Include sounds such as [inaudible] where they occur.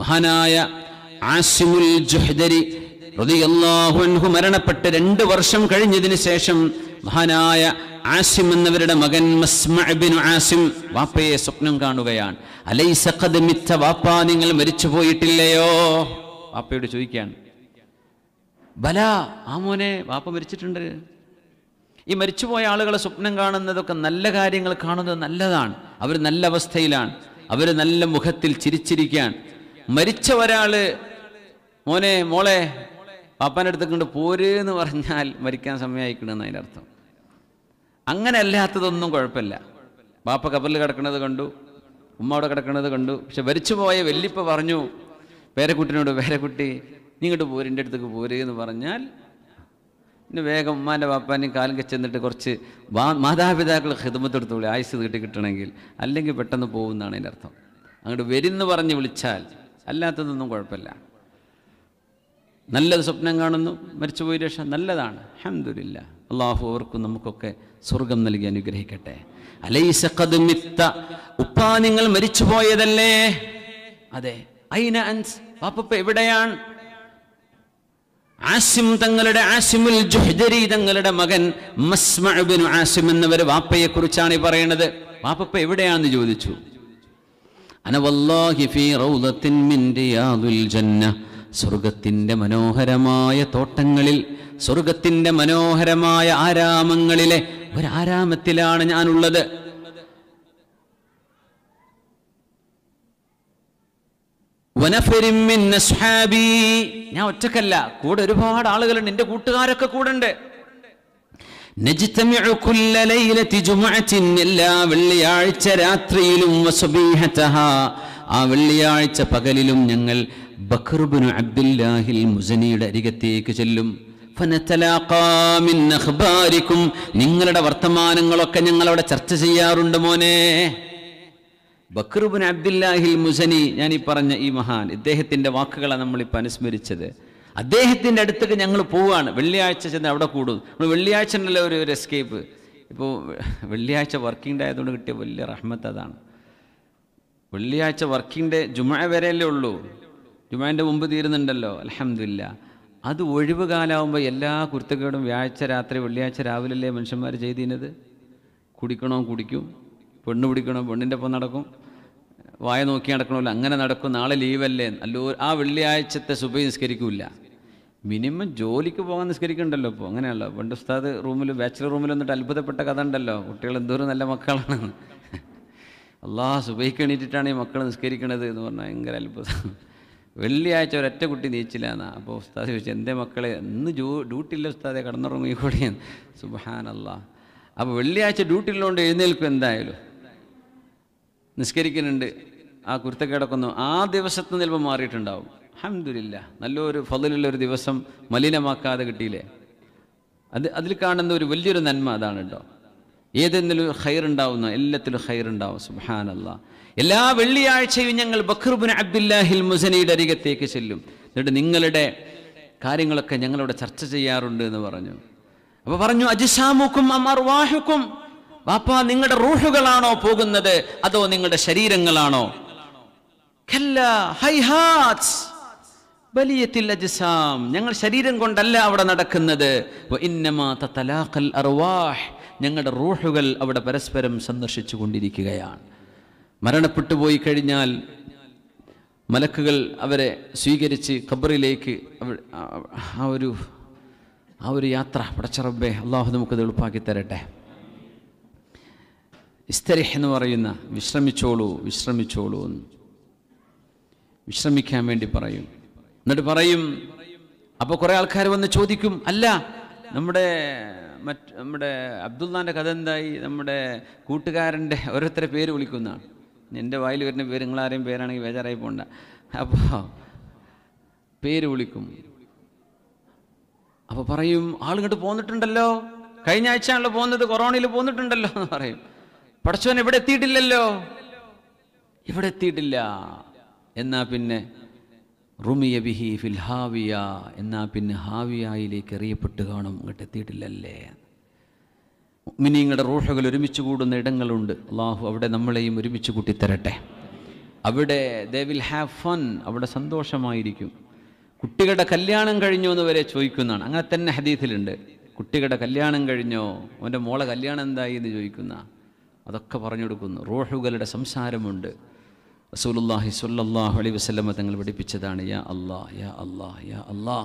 മഹാനായ ആസിമുൽ ജുഹ്ദരി ഹൃദയല്ലാഹുൻഹു മരണപ്പെട്ട് രണ്ട് വർഷം കഴിഞ്ഞതിന് ശേഷം മഹാനായ ആസിം എന്നവരുടെ മകൻ മസ്മഅബിൻ ആസിം വാപ്പയെ സ്വപ്നം കാണുകയാണ് അലൈസ ഖദ് മിത്ത വാപ്പ നിങ്ങൾ മരിച്ചു പോയിട്ടില്ലയോ വാപ്പയോട് ചോദിക്കുകയാണ് ബല ആ മോനെ വാപ്പ മരിച്ചിട്ടുണ്ട് ഈ മരിച്ചുപോയ ആളുകളെ സ്വപ്നം കാണുന്നതൊക്കെ നല്ല കാര്യങ്ങൾ കാണുന്നത് നല്ലതാണ് അവർ നല്ല അവസ്ഥയിലാണ് അവർ നല്ല മുഖത്തിൽ ചിരിച്ചിരിക്കുകയാണ് മരിച്ച ഒരാള് മോനെ മോളെ പാപ്പാൻ്റെ അടുത്തേക്കൊണ്ട് പോര് എന്ന് പറഞ്ഞാൽ മരിക്കാൻ സമയമായിക്കണമെന്ന് അതിൻ്റെ അർത്ഥം അങ്ങനെ അല്ലാത്തതൊന്നും കുഴപ്പമില്ല പാപ്പ കബറിൽ കിടക്കുന്നത് കണ്ടു ഉമ്മ അവിടെ കിടക്കുന്നത് കണ്ടു പക്ഷെ മരിച്ചു പോയ വെല്ലിപ്പ പറഞ്ഞു പേരക്കുട്ടിനോട് പേരക്കുട്ടി നീ ഇങ്ങോട്ട് പോര് എൻ്റെ അടുത്തേക്ക് പോര് എന്ന് പറഞ്ഞാൽ പിന്നെ വേഗം ഉമ്മാൻ്റെ പാപ്പാനെയും കാലം ചെന്നിട്ട് കുറച്ച് മാതാപിതാക്കൾ ഹിതമത്തെടുത്തോളൂ ആയുസ് കിട്ടിക്കിട്ടണമെങ്കിൽ അല്ലെങ്കിൽ പെട്ടെന്ന് പോകുന്നതാണ് അതിൻ്റെ അർത്ഥം അങ്ങോട്ട് വരുന്നു പറഞ്ഞ് വിളിച്ചാൽ അല്ലാത്തതൊന്നും കുഴപ്പമില്ല നല്ലത് സ്വപ്നം കാണുന്നു മരിച്ചുപോയി രക്ഷ നല്ലതാണ് അഹമ്മദില്ല അള്ളാഹു അവർക്കും നമുക്കൊക്കെ സ്വർഗം നൽകി അനുഗ്രഹിക്കട്ടെ അലൈസഖദ് മിത്ത ഉപ്പാ നിങ്ങൾ മരിച്ചുപോയതല്ലേ അതെ അയിന അൻസ് പാപ്പപ്പ എവിടെയാണ് ആസിം തങ്ങളുടെ ആസിമുൽ ജുഹ്ജരി തങ്ങളുടെ മകൻ മസ്മഅബിൻ ആസിം എന്നവർ വാപ്പയെക്കുറിച്ചാണ് ഈ പറയണത് വാപ്പ എവിടെയാണെന്ന് ചോദിച്ചു ജന്ന സ്വർഗത്തിൻ്റെ മനോഹരമായ തോട്ടങ്ങളിൽ സ്വർഗത്തിൻ്റെ മനോഹരമായ ആരാമങ്ങളിലെ ഒരാരാമത്തിലാണ് ഞാനുള്ളത് ഞാൻ ഒറ്റക്കല്ല കൂടെ ഒരുപാട് ആളുകളുണ്ട് എൻ്റെ കൂട്ടുകാരൊക്കെ കൂടെ ഉണ്ട് എല്ലാ വെള്ളിയാഴ്ച രാത്രിയിലും ആ വെള്ളിയാഴ്ച പകലിലും ഞങ്ങൾ ബഖർബിനു അബ്ദുല്ലാഹിൽ മുസനിയുടെ അരികത്തേക്ക് ചെല്ലും നിങ്ങളുടെ വർത്തമാനങ്ങളൊക്കെ ഞങ്ങൾ അവിടെ ചർച്ച ചെയ്യാറുണ്ട് മോനെ ബക്രുബിൻ അബ്ദുല്ലാഹിൽ മുസനി ഞാൻ ഈ പറഞ്ഞ ഈ മഹാൻ ഇദ്ദേഹത്തിന്റെ വാക്കുകളാണ് നമ്മളിപ്പോൾ അനുസ്മരിച്ചത് അദ്ദേഹത്തിൻ്റെ അടുത്തേക്ക് ഞങ്ങൾ പോവുകയാണ് വെള്ളിയാഴ്ച ചെന്ന് അവിടെ കൂടും നമ്മൾ വെള്ളിയാഴ്ച ഉണ്ടല്ലോ ഒരു ഒരു എസ്കേപ്പ് ഇപ്പോൾ വെള്ളിയാഴ്ച വർക്കിംഗ് ഡേ ആയതുകൊണ്ട് കിട്ടിയ വലിയ റഹ്മത്ത് അതാണ് വെള്ളിയാഴ്ച വർക്കിംഗ് ഡേ ജുമാ വരെയല്ലേ ഉള്ളൂ ജുമാൻ്റെ മുമ്പ് തീരുന്നുണ്ടല്ലോ അലഹമില്ല അത് ഒഴിവ് കാലാവുമ്പോൾ എല്ലാ കുരുത്തക്കേടും വ്യാഴ്ച രാത്രി വെള്ളിയാഴ്ച രാവിലെയല്ലേ മനുഷ്യന്മാർ ചെയ്തിരുന്നത് കുടിക്കണോ കുടിക്കും പെണ്ണ് പിടിക്കണോ പെണ്ണിൻ്റെ ഒപ്പം നടക്കും വായ നോക്കി നടക്കണമല്ലോ അങ്ങനെ നടക്കും നാളെ ലീവല്ലേ അല്ലോ ആ വെള്ളിയാഴ്ചത്തെ സുബൈ നിസ്കരിക്കില്ല മിനിമം ജോലിക്ക് പോകാൻ നിസ്കരിക്കണ്ടല്ലോ ഇപ്പോൾ അങ്ങനെയല്ലോ പണ്ട് ഉസ്താദ് റൂമിൽ ബാച്ചിലർ റൂമിൽ വന്നിട്ട് അത്ഭുതപ്പെട്ട കഥ ഉണ്ടല്ലോ കുട്ടികൾ എന്തോരം നല്ല മക്കളാണ് അള്ളാഹ് സുബൈക്ക് എണീറ്റിട്ടാണ് ഈ മക്കൾ നിസ്കരിക്കണത് എന്ന് പറഞ്ഞാൽ ഭയങ്കര അത്ഭുതം വെള്ളിയാഴ്ച ഒരൊറ്റ കുട്ടി നീച്ചില്ല എന്നാ അപ്പോൾ ഉസ്താദ് ചോദിച്ചു എൻ്റെ മക്കളെ ഇന്ന് ജോ ഇല്ല ഉസ്താദെ കടന്നുറങ്ങി സുബാൻ സുബഹാനല്ലാ അപ്പോൾ വെള്ളിയാഴ്ച ഉള്ളതുകൊണ്ട് എഴുന്നേൽക്കും എന്തായാലും നിസ്കരിക്കുന്നുണ്ട് ആ കുരുത്തക്കേടൊക്കെ കിടക്കുന്നു ആ ദിവസത്തെ ചിലപ്പോൾ മാറിയിട്ടുണ്ടാവും അഹമ്മദില്ല നല്ലൊരു ഫതിലുള്ള ഒരു ദിവസം മലിനമാക്കാതെ കിട്ടിയില്ലേ അത് അതിൽ കാണുന്ന ഒരു വലിയൊരു നന്മ അതാണ് കേട്ടോ ഏതെങ്കിലും ഹൈറുണ്ടാവുന്ന എല്ലാത്തിലും ഹൈറുണ്ടാവും സുബാനല്ല എല്ലാ വെള്ളിയാഴ്ചയും ഞങ്ങൾ ബക്രബുൻ അബ്ദുല്ലാഹിൽ മുസനയുടെ അരികത്തേക്ക് ചെല്ലും എന്നിട്ട് നിങ്ങളുടെ കാര്യങ്ങളൊക്കെ ഞങ്ങളിവിടെ ചർച്ച ചെയ്യാറുണ്ട് എന്ന് പറഞ്ഞു അപ്പോൾ പറഞ്ഞു അജിസാമുക്കും അമർവാഹുക്കും വാപ്പ നിങ്ങളുടെ റൂഹുകളാണോ പോകുന്നത് അതോ നിങ്ങളുടെ ശരീരങ്ങളാണോ ഞങ്ങൾ ശരീരം കൊണ്ടല്ല അവിടെ നടക്കുന്നത് ഞങ്ങളുടെ റൂഹുകൾ അവിടെ പരസ്പരം സന്ദർശിച്ചു കൊണ്ടിരിക്കുകയാണ് മരണപ്പെട്ടു പോയി കഴിഞ്ഞാൽ മലക്കുകൾ അവരെ സ്വീകരിച്ച് ഖബറിലേക്ക് ആ ഒരു ആ ഒരു യാത്ര പടച്ചറബ്ബെ അള്ളാഹു നമുക്ക് എളുപ്പാക്കി തരട്ടെ ഇസ്തരിഹ് എന്ന് പറയുന്ന വിശ്രമിച്ചോളൂ വിശ്രമിച്ചോളൂ എന്ന് വിശ്രമിക്കാൻ വേണ്ടി പറയും എന്നിട്ട് പറയും അപ്പോൾ കുറേ ആൾക്കാർ വന്ന് ചോദിക്കും അല്ല നമ്മുടെ മറ്റ് നമ്മുടെ അബ്ദുള്ളാന്റെ കഥ എന്തായി നമ്മുടെ കൂട്ടുകാരൻ്റെ [laughs] ഓരോരുത്തരെ പേര് വിളിക്കുന്നതാണ് എൻ്റെ വായിൽ വരുന്ന പേര് നിങ്ങളാരെയും പേരാണെങ്കിൽ ബേജാറായി പോണ്ട അപ്പോൾ പേര് വിളിക്കും അപ്പോൾ പറയും ആളിങ്ങോട്ട് പോന്നിട്ടുണ്ടല്ലോ കഴിഞ്ഞ ആഴ്ചയാണല്ലോ പോകുന്നത് കൊറോണയിൽ പോന്നിട്ടുണ്ടല്ലോ എന്ന് പറയും പഠിച്ചവൻ ഇവിടെ എത്തിയിട്ടില്ലല്ലോ ഇവിടെ എത്തിയിട്ടില്ല എന്നാൽ പിന്നെ റുമിയ ബിഹി ഫിൽ ഹാവിയ എന്നാൽ പിന്നെ ഹാവിയായിലേക്ക് എറിയപ്പെട്ട് കാണും ഇങ്ങോട്ട് എത്തിയിട്ടില്ലല്ലേ മിനിങ്ങളുടെ റോഷകൾ ഒരുമിച്ച് കൂടുന്ന ഇടങ്ങളുണ്ട് അള്ളാഹു അവിടെ നമ്മളെയും ഒരുമിച്ച് കൂട്ടിത്തരട്ടെ അവിടെ ദേ വിൽ ഹാവ് ഫൺ അവിടെ സന്തോഷമായിരിക്കും കുട്ടികളുടെ കല്യാണം കഴിഞ്ഞോ എന്ന് വരെ ചോദിക്കുന്നതാണ് അങ്ങനെ തന്നെ ഹദീസിലുണ്ട് കുട്ടികളുടെ കല്യാണം കഴിഞ്ഞോ അവൻ്റെ മോളെ കല്യാണം എന്തായി എന്ന് ചോദിക്കുന്ന അതൊക്കെ പറഞ്ഞു കൊടുക്കുന്നു റോഹുകളുടെ സംസാരമുണ്ട് റസൂലുല്ലാഹി സല്ലാഹു അലൈഹി വസ്ലമ തങ്ങൾ പഠിപ്പിച്ചതാണ് യാ അല്ലാ യാ അല്ലാ യാ അല്ലാ